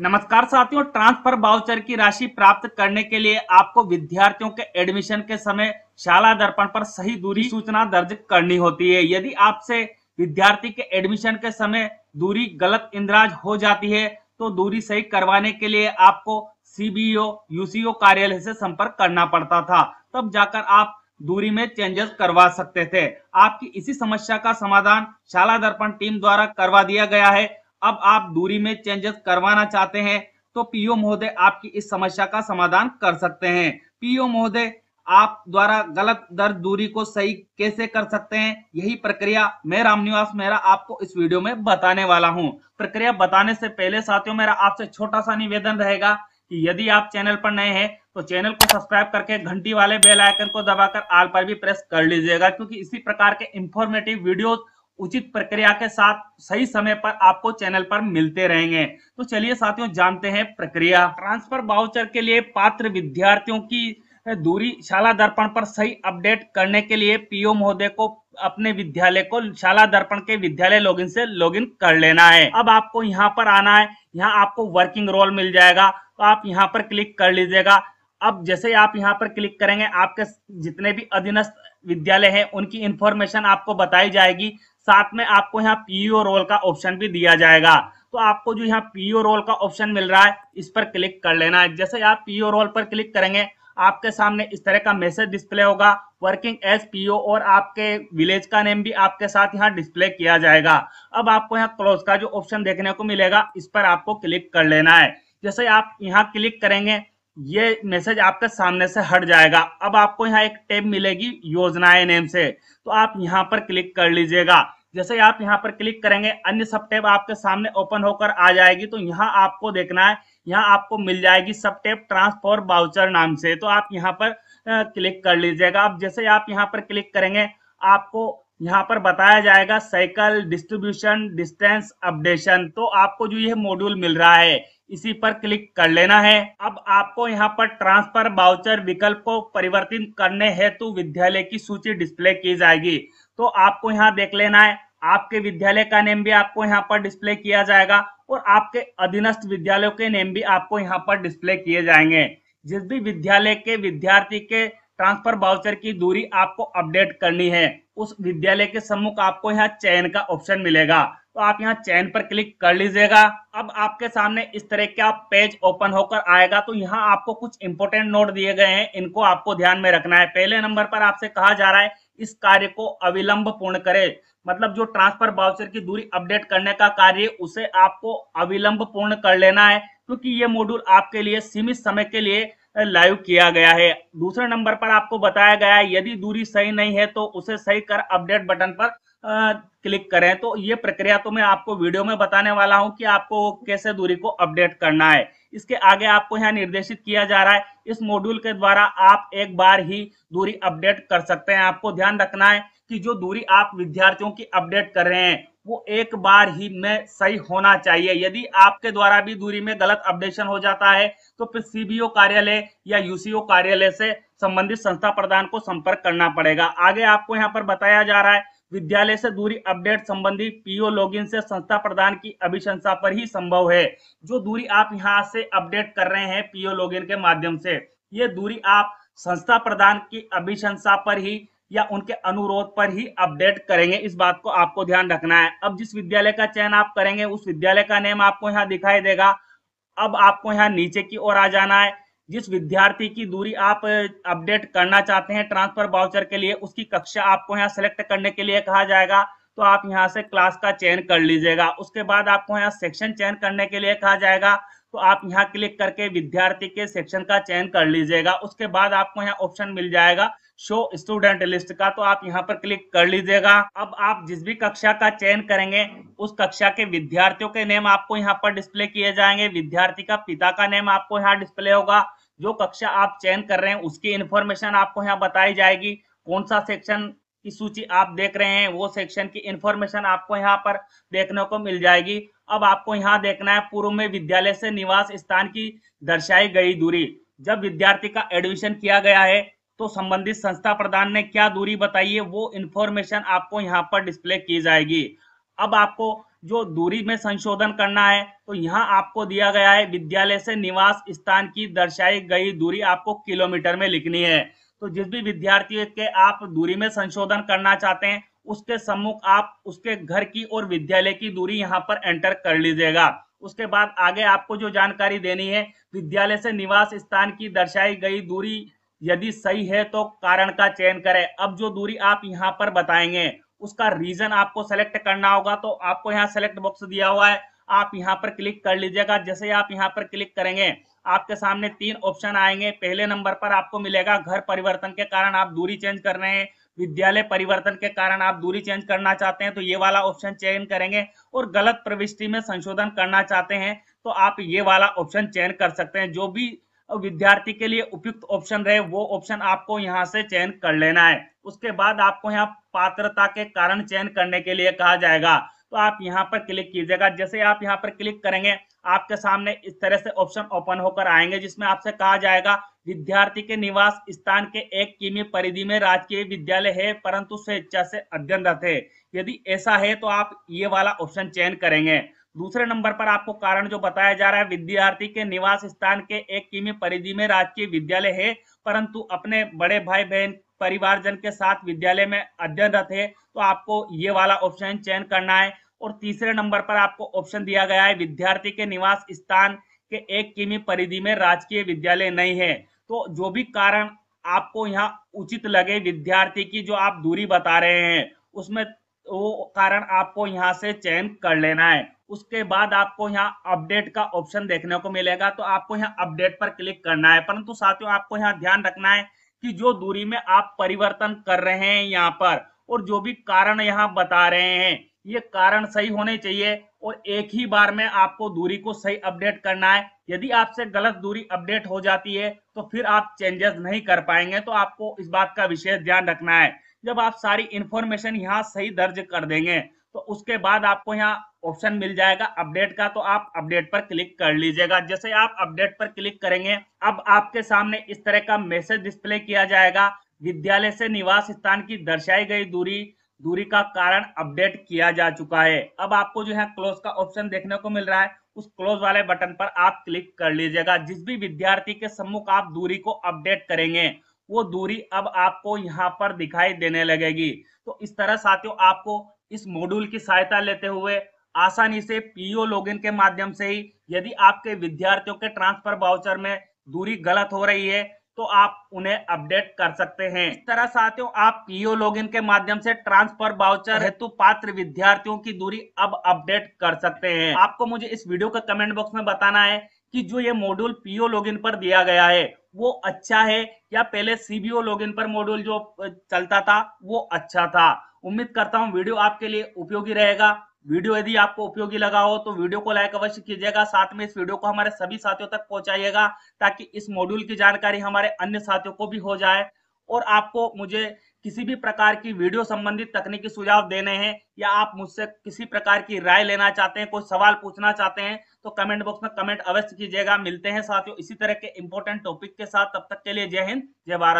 नमस्कार साथियों transfer voucher की राशि प्राप्त करने के लिए आपको विद्यार्थियों के एडमिशन के समय शाला दर्पण पर सही दूरी सूचना दर्ज करनी होती है यदि आपसे विद्यार्थी के एडमिशन के समय दूरी गलत इंदिराज हो जाती है तो दूरी सही करवाने के लिए आपको सीबीओ यूसीओ कार्यालय से संपर्क करना पड़ता था तब जाकर आप दूरी में चेंजेस करवा सकते थे आपकी इसी समस्या का समाधान शाला दर्पण टीम द्वारा करवा दिया गया है अब आप दूरी में चेंजेस करवाना चाहते हैं तो पीओ महोदय आपकी इस समस्या का समाधान कर सकते हैं पीओ महोदय आप द्वारा गलत दर दूरी को सही कैसे कर सकते हैं यही प्रक्रिया मैं रामनिवास मेरा आपको इस वीडियो में बताने वाला हूं प्रक्रिया बताने से पहले साथियों मेरा आपसे छोटा सा निवेदन रहेगा कि यदि आप चैनल पर नए हैं तो चैनल को सब्सक्राइब करके घंटी वाले बेल आइकन को दबाकर आल पर भी प्रेस कर लीजिएगा क्योंकि इसी प्रकार के इंफॉर्मेटिव वीडियोज उचित प्रक्रिया के साथ सही समय पर आपको चैनल पर मिलते रहेंगे तो चलिए साथियों जानते हैं प्रक्रिया ट्रांसफर बाउचर के लिए पात्र विद्यार्थियों की दूरी शाला दर्पण पर सही अपडेट करने के लिए पीओ महोदय को अपने विद्यालय को शाला दर्पण के विद्यालय लॉगिन से लॉगिन कर लेना है अब आपको यहाँ पर आना है यहाँ आपको वर्किंग रोल मिल जाएगा तो आप यहाँ पर क्लिक कर लीजिएगा अब जैसे आप यहाँ पर क्लिक करेंगे आपके जितने भी अधीनस्थ विद्यालय हैं उनकी इन्फॉर्मेशन आपको बताई जाएगी साथ में आपको यहाँ पीओ रोल का ऑप्शन भी दिया जाएगा तो आपको जो यहाँ पीओ रोल का ऑप्शन मिल रहा है इस पर क्लिक कर लेना है जैसे आप पीओ रोल पर क्लिक करेंगे आपके सामने इस तरह का मैसेज डिस्प्ले होगा वर्किंग एस पीओ और आपके विलेज का नेम भी आपके साथ यहाँ डिस्प्ले किया जाएगा अब आपको यहाँ क्लोज का जो ऑप्शन देखने को मिलेगा इस पर आपको क्लिक कर लेना है जैसे आप यहाँ क्लिक करेंगे ये मैसेज आपके सामने से हट जाएगा अब आपको यहाँ एक टैब मिलेगी योजनाएं नेम से तो आप यहाँ पर क्लिक कर लीजिएगा जैसे आप यहाँ पर क्लिक करेंगे अन्य सब टैब आपके सामने ओपन होकर आ जाएगी तो यहाँ आपको देखना है यहाँ आपको मिल जाएगी सब टैब ट्रांसफॉर बाउचर नाम से तो आप यहाँ पर क्लिक कर लीजिएगा अब जैसे आप यहाँ पर क्लिक करेंगे आपको यहाँ पर बताया जाएगा साइकिल डिस्ट्रीब्यूशन डिस्टेंस अपडेशन तो आपको जो ये मॉड्यूल मिल रहा है इसी पर क्लिक कर लेना है अब आपको यहाँ पर ट्रांसफर बाउचर विकल्प को परिवर्तित करने हेतु विद्यालय की सूची डिस्प्ले की जाएगी तो आपको यहाँ देख लेना है आपके विद्यालय का नेम भी आपको यहाँ पर डिस्प्ले किया जाएगा और आपके अधीनस्थ विद्यालयों के नेम भी आपको यहाँ पर डिस्प्ले किए जाएंगे जिस भी विद्यालय के विद्यार्थी के ट्रांसफर बाउचर की दूरी आपको अपडेट करनी है उस विद्यालय के सम्मुख आपको यहाँ चयन का ऑप्शन मिलेगा तो आप यहाँ चैन पर क्लिक कर लीजिएगा अब आपके सामने इस तरह का पेज ओपन होकर आएगा तो यहाँ आपको कुछ इंपोर्टेंट नोट दिए गए हैं इनको आपको ध्यान में रखना है पहले नंबर पर आपसे कहा जा रहा है इस कार्य को अविलंब पूर्ण करें मतलब जो ट्रांसफर बाउचर की दूरी अपडेट करने का कार्य उसे आपको अविलंब पूर्ण कर लेना है क्योंकि ये मॉड्यूल आपके लिए सीमित समय के लिए लाइव किया गया है दूसरे नंबर पर आपको बताया गया है यदि दूरी सही नहीं है तो उसे सही कर अपडेट बटन पर क्लिक करें तो ये प्रक्रिया तो मैं आपको वीडियो में बताने वाला हूं कि आपको कैसे दूरी को अपडेट करना है इसके आगे आपको यहाँ निर्देशित किया जा रहा है इस मॉड्यूल के द्वारा आप एक बार ही दूरी अपडेट कर सकते हैं आपको ध्यान रखना है कि जो दूरी आप विद्यार्थियों की अपडेट कर रहे हैं वो एक बार ही में सही होना चाहिए यदि आपके द्वारा भी दूरी में गलत अपडेशन हो जाता है तो फिर सीबीओ कार्यालय या यूसीओ कार्यालय से संबंधित संस्था प्रधान को संपर्क करना पड़ेगा आगे आपको यहाँ पर बताया जा रहा है विद्यालय से दूरी अपडेट संबंधी पीओ लॉगिन से संस्था प्रदान की अभिशंसा पर ही संभव है जो दूरी आप यहाँ से अपडेट कर रहे हैं पीओ लॉगिन के माध्यम से ये दूरी आप संस्था प्रदान की अभिशंसा पर ही या उनके अनुरोध पर ही अपडेट करेंगे इस बात को आपको ध्यान रखना है अब जिस विद्यालय का चयन आप करेंगे उस विद्यालय का नेम आपको यहाँ दिखाई देगा अब आपको यहाँ नीचे की ओर आ जाना है जिस विद्यार्थी की दूरी आप अपडेट करना चाहते हैं ट्रांसफर बाउचर के लिए उसकी कक्षा आपको यहाँ सेलेक्ट करने के लिए कहा जाएगा तो आप यहाँ से क्लास का चयन कर लीजिएगा उसके बाद आपको यहाँ सेक्शन चयन करने के लिए कहा जाएगा तो आप यहाँ क्लिक करके विद्यार्थी के सेक्शन का चयन कर लीजिएगा उसके बाद आपको यहाँ ऑप्शन मिल जाएगा शो स्टूडेंट लिस्ट का तो आप यहाँ पर क्लिक कर लीजिएगा अब आप जिस भी कक्षा का चयन करेंगे उस कक्षा के विद्यार्थियों के नेम आपको यहाँ पर डिस्प्ले किए जाएंगे विद्यार्थी का पिता का नेम आपको यहाँ डिस्प्ले होगा जो कक्षा आप चयन कर रहे हैं उसकी इन्फॉर्मेशन आपको यहाँ बताई जाएगी कौन सा सेक्शन की सूची आप देख रहे हैं वो सेक्शन की इंफॉर्मेशन आपको यहाँ पर देखने को मिल जाएगी अब आपको यहाँ देखना है पूर्व में विद्यालय से निवास स्थान की दर्शाई गई दूरी जब विद्यार्थी का एडमिशन किया गया है तो संबंधित संस्था प्रधान ने क्या दूरी बताई है वो इंफॉर्मेशन आपको यहाँ पर डिस्प्ले की जाएगी अब आपको जो दूरी में संशोधन करना है तो यहाँ आपको दिया गया है विद्यालय से निवास स्थान की दर्शाई गई दूरी आपको किलोमीटर में लिखनी है तो जिस भी विद्यार्थी के आप दूरी में संशोधन करना चाहते हैं उसके सम्मुख आप उसके घर की और विद्यालय की दूरी यहाँ पर एंटर कर लीजिएगा उसके बाद आगे आपको जो जानकारी देनी है विद्यालय से निवास स्थान की दर्शाई गई दूरी यदि सही है तो कारण का चयन करें अब जो दूरी आप यहाँ पर बताएंगे उसका रीजन आपको सेलेक्ट करना होगा तो आपको यहाँ सेलेक्ट बॉक्स दिया हुआ है आप यहाँ पर क्लिक कर लीजिएगा जैसे आप यहाँ पर क्लिक करेंगे आपके सामने तीन ऑप्शन आएंगे पहले नंबर पर आपको मिलेगा घर परिवर्तन के कारण आप दूरी चेंज कर रहे हैं विद्यालय परिवर्तन के कारण आप दूरी चेंज करना चाहते हैं तो ये वाला ऑप्शन चयन करेंगे और गलत प्रविष्टि में संशोधन करना चाहते हैं तो आप ये वाला ऑप्शन चयन कर सकते हैं जो भी विद्यार्थी के लिए उपयुक्त ऑप्शन रहे वो ऑप्शन आपको यहाँ से चयन कर लेना है उसके बाद आपको यहाँ पात्रता के कारण चयन करने के लिए कहा जाएगा तो आप यहाँ पर क्लिक कीजिएगा जैसे आप यहाँ पर क्लिक करेंगे आपके सामने इस तरह से ऑप्शन ओपन होकर आएंगे जिसमें आपसे कहा जाएगा विद्यार्थी के निवास स्थान के एक किमी परिधि में राजकीय विद्यालय है परंतु स्वेच्छा से अध्ययनरत है यदि ऐसा है तो आप ये वाला ऑप्शन चयन करेंगे दूसरे नंबर पर आपको कारण जो बताया जा रहा है विद्यार्थी के निवास स्थान के एक किमी परिधि में राजकीय विद्यालय है परंतु अपने बड़े भाई बहन परिवारजन के साथ विद्यालय में अध्ययनरत है तो आपको ये वाला ऑप्शन चयन करना है और तीसरे नंबर पर आपको ऑप्शन दिया गया है विद्यार्थी के निवास स्थान के एक किमी परिधि में राजकीय विद्यालय नहीं है तो जो भी कारण आपको यहाँ उचित लगे विद्यार्थी की जो आप दूरी बता रहे हैं उसमें वो कारण आपको यहाँ से चयन कर लेना है उसके बाद आपको यहाँ अपडेट का ऑप्शन देखने को मिलेगा तो आपको यहाँ अपडेट पर क्लिक करना है परंतु साथियों आपको यहाँ ध्यान रखना है कि जो दूरी में आप परिवर्तन कर रहे हैं यहाँ पर और जो भी कारण यहाँ बता रहे हैं ये कारण सही होने चाहिए और एक ही बार में आपको दूरी को सही अपडेट करना है यदि आपसे गलत दूरी अपडेट हो जाती है तो फिर आप चेंजेस नहीं कर पाएंगे तो आपको इस बात का विशेष ध्यान रखना है जब आप सारी इंफॉर्मेशन यहाँ सही दर्ज कर देंगे तो उसके बाद आपको यहाँ ऑप्शन मिल जाएगा अपडेट का तो आप अपडेट पर क्लिक कर लीजिएगा जैसे आप अपडेट पर क्लिक करेंगे अब आपके सामने इस तरह का मैसेज डिस्प्ले किया जाएगा विद्यालय से निवास स्थान की दर्शाई गई दूरी दूरी का कारण अपडेट किया जा चुका है अब आपको जो है क्लोज का ऑप्शन देखने को मिल रहा है उस क्लोज वाले बटन पर आप क्लिक कर लीजिएगा जिस भी विद्यार्थी के सम्मुख आप दूरी को अपडेट करेंगे वो दूरी अब आपको यहाँ पर दिखाई देने लगेगी तो इस तरह साथियों आपको इस मॉड्यूल की सहायता लेते हुए आसानी से पीओ लॉगिन के माध्यम से ही यदि आपके विद्यार्थियों के ट्रांसफर बाउचर में दूरी गलत हो रही है तो आप उन्हें अपडेट कर सकते हैं इस तरह साथियों आप पीओ लॉगिन के माध्यम से ट्रांसफर बाउचर हेतु पात्र विद्यार्थियों की दूरी अब अपडेट कर सकते हैं आपको मुझे इस वीडियो का कमेंट बॉक्स में बताना है कि जो ये मॉड्यूल पीओ लॉगिन पर दिया गया है वो अच्छा है या पहले सीबीओ लॉगिन पर मॉड्यूल जो चलता था वो अच्छा था उम्मीद करता हूँ वीडियो आपके लिए उपयोगी रहेगा वीडियो यदि आपको उपयोगी लगा हो तो वीडियो को लाइक अवश्य कीजिएगा साथ में इस वीडियो को हमारे सभी साथियों तक पहुंचाइएगा ताकि इस मॉड्यूल की जानकारी हमारे अन्य साथियों को भी हो जाए और आपको मुझे किसी भी प्रकार की वीडियो संबंधित तकनीकी सुझाव देने हैं या आप मुझसे किसी प्रकार की राय लेना चाहते हैं कोई सवाल पूछना चाहते हैं तो कमेंट बॉक्स में कमेंट अवश्य कीजिएगा मिलते हैं साथियों इसी तरह के इंपॉर्टेंट टॉपिक के साथ तब तक के लिए जय हिंद जय भारत